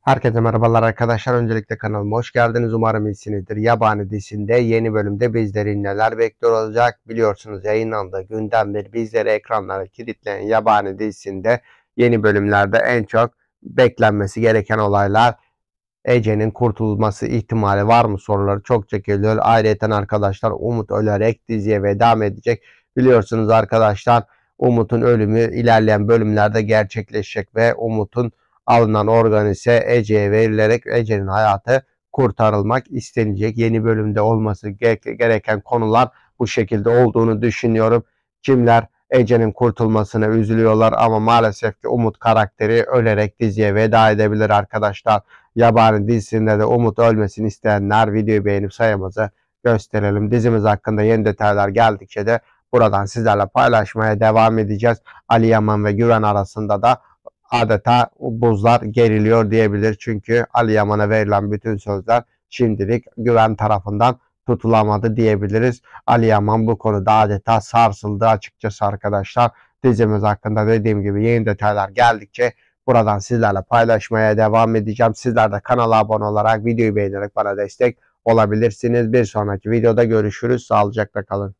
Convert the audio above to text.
Herkese merhabalar arkadaşlar. Öncelikle kanalıma hoş geldiniz. Umarım iyisinizdir. Yabani dizisinde yeni bölümde bizleri neler bekliyor olacak biliyorsunuz. Yayınlandığı günden beri bizleri ekranlara kilitleyen Yabani dizisinde yeni bölümlerde en çok beklenmesi gereken olaylar Ece'nin kurtulması ihtimali var mı soruları çok çekiliyor. Ayrıca arkadaşlar Umut ölerek diziye veda edecek. Biliyorsunuz arkadaşlar Umut'un ölümü ilerleyen bölümlerde gerçekleşecek ve Umut'un alınan organ ise Ece'ye verilerek Ece'nin hayatı kurtarılmak istenilecek. Yeni bölümde olması gereken konular bu şekilde olduğunu düşünüyorum. Kimler Ece'nin kurtulmasına üzülüyorlar ama maalesef ki Umut karakteri ölerek diziye veda edebilir arkadaşlar. Yabani dizisinde de Umut ölmesini isteyenler videoyu beğenip sayımızı gösterelim. Dizimiz hakkında yeni detaylar geldikçe de buradan sizlerle paylaşmaya devam edeceğiz. Ali Yaman ve Güven arasında da adeta buzlar geriliyor diyebilir. Çünkü Ali Yaman'a verilen bütün sözler şimdilik güven tarafından tutulamadı diyebiliriz. Ali Yaman bu konuda adeta sarsıldı açıkçası arkadaşlar. Dizimiz hakkında dediğim gibi yeni detaylar geldikçe buradan sizlerle paylaşmaya devam edeceğim. Sizler de kanala abone olarak videoyu beğenerek bana destek olabilirsiniz. Bir sonraki videoda görüşürüz. Sağlıcakla kalın.